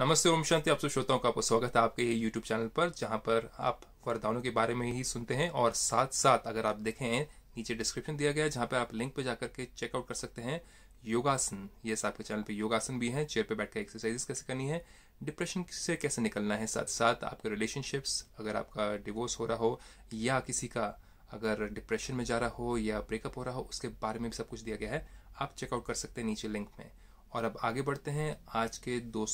नमस्ते ओम शांति आप सब श्रोताओं का स्वागत है आपके ये यूट्यूब चैनल पर जहाँ पर आप वरदानों के बारे में ही सुनते हैं और साथ साथ अगर आप देखें नीचे डिस्क्रिप्शन दिया गया है जहाँ पर आप लिंक पर जाकर के चेकआउट कर सकते हैं योगासन ये आपके चैनल पे योगासन भी है चेयर पे बैठ कर एक्सरसाइजेस कैसे करनी है डिप्रेशन से कैसे निकलना है साथ साथ आपके रिलेशनशिप्स अगर आपका डिवोर्स हो रहा हो या किसी का अगर डिप्रेशन में जा रहा हो या ब्रेकअप हो रहा हो उसके बारे में भी सब कुछ दिया गया है आप चेकआउट कर सकते हैं नीचे लिंक में और अब आगे बढ़ते हैं आज के दो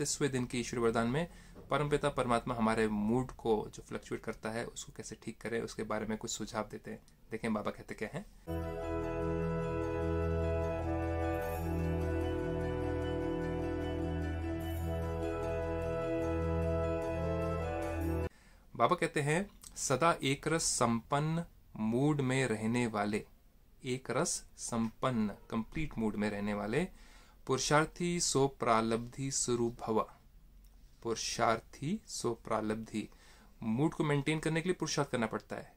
दिन के ईश्वर वरदान में परमपिता परमात्मा हमारे मूड को जो फ्लक्चुएट करता है उसको कैसे ठीक करें उसके बारे में कुछ सुझाव देते हैं देखें बाबा कहते क्या हैं बाबा कहते हैं सदा एक रस संपन्न मूड में रहने वाले एक रस संपन्न कंप्लीट मूड में रहने वाले पुरुषार्थी सो प्रालब्धि स्वरूप भवा पुरुषार्थी सो प्रालब्धि मूड को मेंटेन करने के लिए पुरुषार्थ करना पड़ता है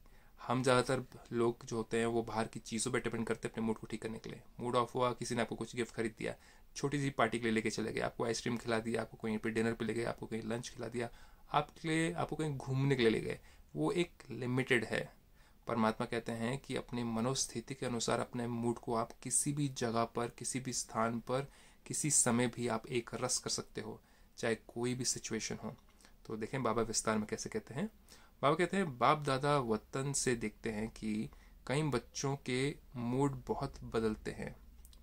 हम ज़्यादातर लोग जो होते हैं वो बाहर की चीज़ों पर डिपेंड करते हैं अपने मूड को ठीक करने के लिए मूड ऑफ हुआ किसी ने आपको कुछ गिफ्ट खरीद दिया छोटी सी पार्टी के लिए लेके चले गए आपको आइसक्रीम खिला दिया आपको कहीं पे डिनर पे ले गए आपको कहीं लंच खिला दिया आपके लिए आपको कहीं घूमने के लिए ले गए वो एक लिमिटेड है परमात्मा कहते हैं कि अपने मनोस्थिति के अनुसार अपने मूड को आप किसी भी जगह पर किसी भी स्थान पर किसी समय भी आप एक रस कर सकते हो चाहे कोई भी सिचुएशन हो तो देखें बाबा विस्तार में कैसे कहते हैं बाबा कहते हैं बाप दादा वतन से देखते हैं कि कई बच्चों के मूड बहुत बदलते हैं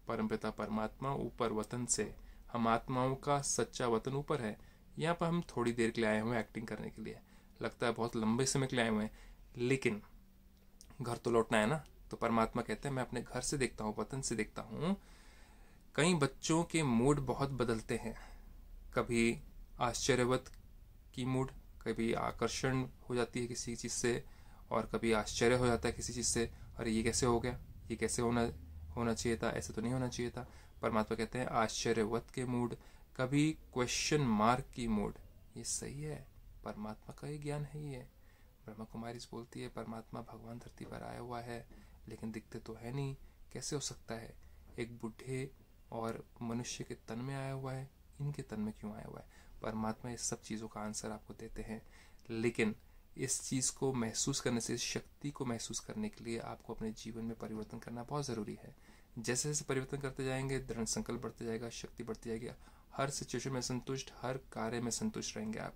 परम पिता परमात्मा ऊपर वतन से हम आत्माओं का सच्चा वतन ऊपर है यहाँ पर हम थोड़ी देर के लिए आए हुए एक्टिंग करने के लिए लगता है बहुत लंबे समय के लिए आए हुए हैं लेकिन घर तो लौटना है ना तो परमात्मा कहते हैं मैं अपने घर से देखता हूँ वतन से देखता हूँ कई बच्चों के मूड बहुत बदलते हैं कभी आश्चर्यवत की मूड कभी आकर्षण हो जाती है किसी चीज़ से और कभी आश्चर्य हो जाता है किसी चीज़ से अरे ये कैसे हो गया ये कैसे होना होना चाहिए था ऐसा तो नहीं होना चाहिए था परमात्मा कहते हैं आश्चर्यवत के मूड कभी क्वेश्चन मार्क की मूड ये सही है परमात्मा का ही ज्ञान है ये ब्रह्मा कुमारी बोलती है परमात्मा भगवान धरती पर आया हुआ है लेकिन दिखते तो है नहीं कैसे हो सकता है एक बुढ़े और मनुष्य के तन में आया हुआ है इनके तन में क्यों आया हुआ है परमात्मा इस सब चीज़ों का आंसर आपको देते हैं लेकिन इस चीज़ को महसूस करने से शक्ति को महसूस करने के लिए आपको अपने जीवन में परिवर्तन करना बहुत ज़रूरी है जैसे जैसे परिवर्तन करते जाएंगे दृढ़ संकल्प बढ़ते जाएगा शक्ति बढ़ती जाएगी हर सिचुएशन में संतुष्ट हर कार्य में संतुष्ट रहेंगे आप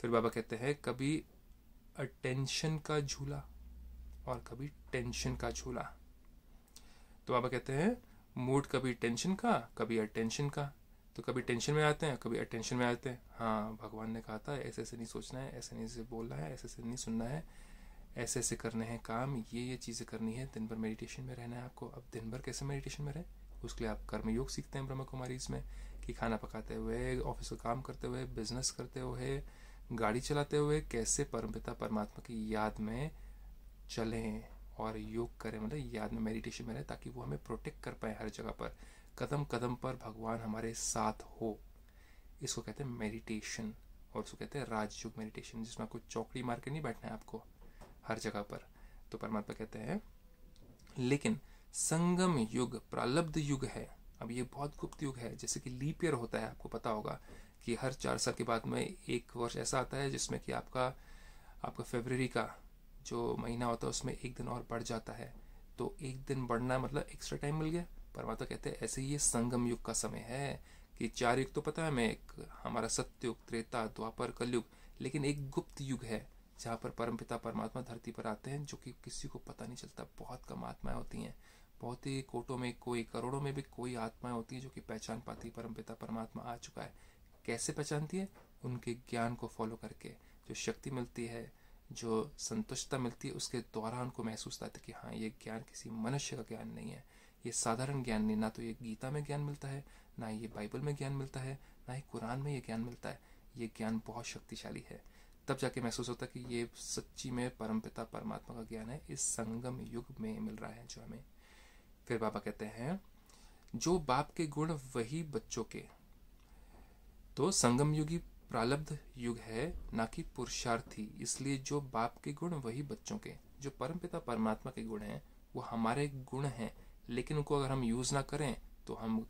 फिर बाबा कहते हैं कभी अटेंशन का झूला और कभी टेंशन का झूला तो बाबा कहते हैं मूड कभी टेंशन का कभी अटेंशन का तो कभी टेंशन में आते हैं कभी अटेंशन में आते हैं हाँ भगवान ने कहा था ऐसे ऐसे नहीं सोचना है ऐसे नहीं से बोलना है ऐसे ऐसे नहीं सुनना है ऐसे ऐसे करने हैं काम ये ये चीज़ें करनी है दिन भर मेडिटेशन में रहना है आपको अब दिन भर कैसे मेडिटेशन में रहें उसके लिए आप कर्मयोग सीखते हैं ब्रह्म कुमारी इसमें कि खाना पकाते हुए ऑफिस का काम करते हुए बिजनेस करते हुए गाड़ी चलाते हुए कैसे परमपिता परमात्मा की याद में चलें और योग करें मतलब याद में मेडिटेशन में रहें ताकि वो हमें प्रोटेक्ट कर पाए हर जगह पर कदम कदम पर भगवान हमारे साथ हो इसको कहते हैं मेडिटेशन और उसको कहते हैं राजयोग मेडिटेशन जिसमें आपको चौकड़ी मार के नहीं बैठना है आपको हर जगह पर तो परमात्मा कहते हैं लेकिन संगम युग प्रलब्ध युग है अब ये बहुत गुप्त युग है जैसे कि लीप ईयर होता है आपको पता होगा कि हर चार साल के बाद में एक वर्ष ऐसा आता है जिसमें कि आपका आपका फेबररी का जो महीना होता है उसमें एक दिन और बढ़ जाता है तो एक दिन बढ़ना मतलब एक्स्ट्रा टाइम मिल गया परमात्मा कहते हैं ऐसे ही ये संगम युग का समय है कि चार युग तो पता है हमें एक हमारा सत्युग त्रेता द्वापर कलयुग लेकिन एक गुप्त युग है जहाँ पर परमपिता परमात्मा धरती पर आते हैं जो कि किसी को पता नहीं चलता बहुत कम आत्माएं होती हैं बहुत ही कोटों में कोई करोड़ों में भी कोई आत्माएं होती हैं जो कि पहचान पाती परमपिता परमात्मा आ चुका है कैसे पहचानती है उनके ज्ञान को फॉलो करके जो शक्ति मिलती है जो संतुष्टता मिलती है उसके द्वारा उनको महसूस होता है कि हाँ ये ज्ञान किसी मनुष्य का ज्ञान नहीं है ये साधारण ज्ञान नहीं ना तो ये गीता में ज्ञान मिलता है ना ये बाइबल में ज्ञान मिलता है ना ही कुरान में ये ज्ञान मिलता है ये ज्ञान बहुत शक्तिशाली है तब जाके महसूस होता है कि ये सच्ची में परमपिता परमात्मा का ज्ञान है इस संगम युग में मिल रहा है जो हमें फिर बाबा कहते हैं जो बाप के गुण वही बच्चों के तो संगम युगी प्रालब्ध युग है ना कि पुरुषार्थी इसलिए जो बाप के गुण वही बच्चों के जो परमपिता परमात्मा के गुण हैं वो हमारे गुण हैं लेकिन उनको अगर हम यूज़ ना करें तो हम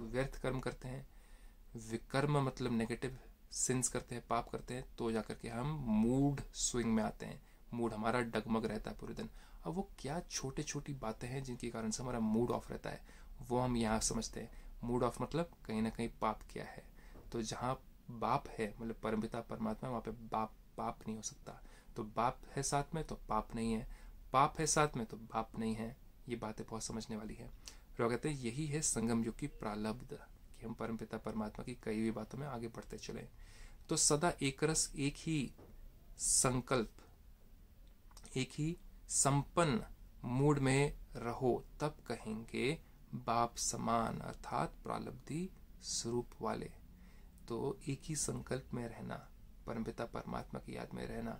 व्यर्थ कर्म करते हैं विकर्म मतलब नेगेटिव सिंस करते हैं पाप करते हैं तो जाकर के हम मूड स्विंग में आते हैं मूड हमारा डगमग रहता है पूरे दिन अब वो क्या छोटे छोटी बातें हैं जिनके कारण से हमारा मूड ऑफ रहता है वो हम यहाँ समझते हैं मूड ऑफ मतलब कहीं ना कहीं पाप क्या है तो जहाँ बाप है मतलब परम परमात्मा वहाँ पे बाप पाप नहीं हो सकता तो बाप है साथ में तो पाप नहीं है पाप है साथ में तो बाप नहीं है ये बातें बहुत समझने वाली है कहते हैं यही है संगम युग की प्रालब्ध कि हम परम परमात्मा की कई भी बातों में आगे बढ़ते चले तो सदा एक रस एक ही संकल्प एक ही संपन्न मूड में रहो तब कहेंगे बाप समान अर्थात प्रालब्धि स्वरूप वाले तो एक ही संकल्प में रहना परमपिता परमात्मा की याद में रहना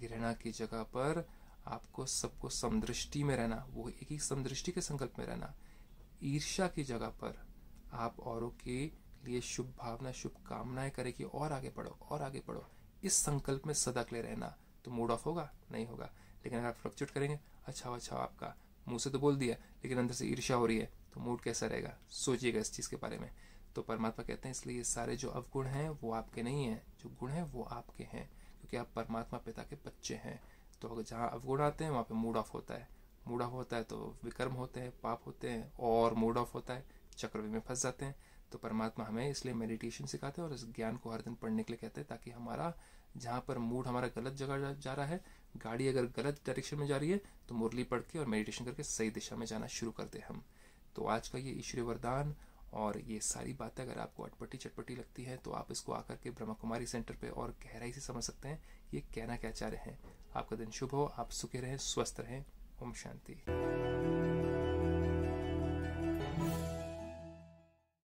घृणा की जगह पर आपको सबको समदृष्टि में रहना वो एक ही समदृष्टि के संकल्प में रहना ईर्ष्या की जगह पर आप औरों के लिए शुभ भावना शुभ कामनाएं करें कि और आगे बढ़ो और आगे बढ़ो इस संकल्प में सदा के लिए रहना तो मूड ऑफ होगा नहीं होगा लेकिन अगर आप फ्लक्चुएट करेंगे अच्छा अच्छा आपका मुंह से तो बोल दिया लेकिन अंदर से ईर्ष्या हो रही है तो मूड कैसा रहेगा सोचिएगा इस चीज़ के बारे में तो परमात्मा कहते हैं इसलिए ये सारे जो अवगुण हैं वो आपके नहीं हैं जो गुण हैं वो आपके हैं क्योंकि आप परमात्मा पिता के बच्चे हैं तो अगर जहाँ अवगुण आते हैं वहाँ पे मूड ऑफ होता है मूड ऑफ होता है तो विकर्म होते हैं पाप होते हैं और मूड ऑफ होता है चक्रवे में फंस जाते हैं तो परमात्मा हमें इसलिए मेडिटेशन सिखाते हैं और इस ज्ञान को हर दिन पढ़ने के लिए कहते हैं ताकि हमारा जहाँ पर मूड हमारा गलत जगह जा रहा है गाड़ी अगर गलत डायरेक्शन में जा रही है तो मुरली पढ़ के और मेडिटेशन करके सही दिशा में जाना शुरू करते हैं हम तो आज का ये ईश्वरी वरदान और ये सारी बातें अगर आपको अटपटी चटपटी लगती है तो आप इसको आकर के ब्रह्मा कुमारी सेंटर पे और गहराई से समझ सकते हैं ये कहना क्या चाह रहे हैं आपका दिन शुभ हो आप सुखी रहें स्वस्थ रहें ओम शांति